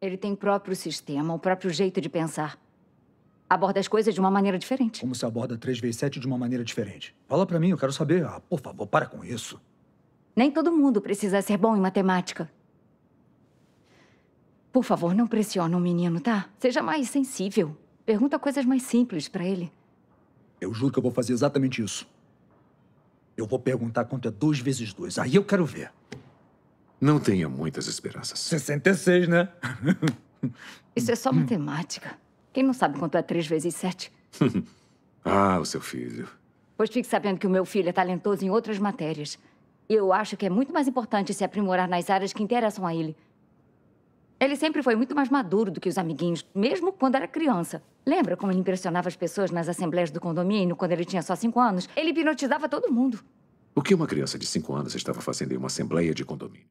Ele tem o próprio sistema, o próprio jeito de pensar. Aborda as coisas de uma maneira diferente. Como se aborda 3x7 de uma maneira diferente? Fala pra mim, eu quero saber. Ah, por favor, para com isso. Nem todo mundo precisa ser bom em matemática. Por favor, não pressione o menino, tá? Seja mais sensível. Pergunta coisas mais simples pra ele. Eu juro que eu vou fazer exatamente isso. Eu vou perguntar quanto é 2 vezes 2. Aí eu quero ver. Não tenha muitas esperanças. 66, né? Isso é só matemática. Quem não sabe quanto é 3 vezes 7? ah, o seu filho. Pois fique sabendo que o meu filho é talentoso em outras matérias. E eu acho que é muito mais importante se aprimorar nas áreas que interessam a ele. Ele sempre foi muito mais maduro do que os amiguinhos, mesmo quando era criança. Lembra como ele impressionava as pessoas nas assembleias do condomínio quando ele tinha só cinco anos? Ele hipnotizava todo mundo. O que uma criança de cinco anos estava fazendo em uma assembleia de condomínio?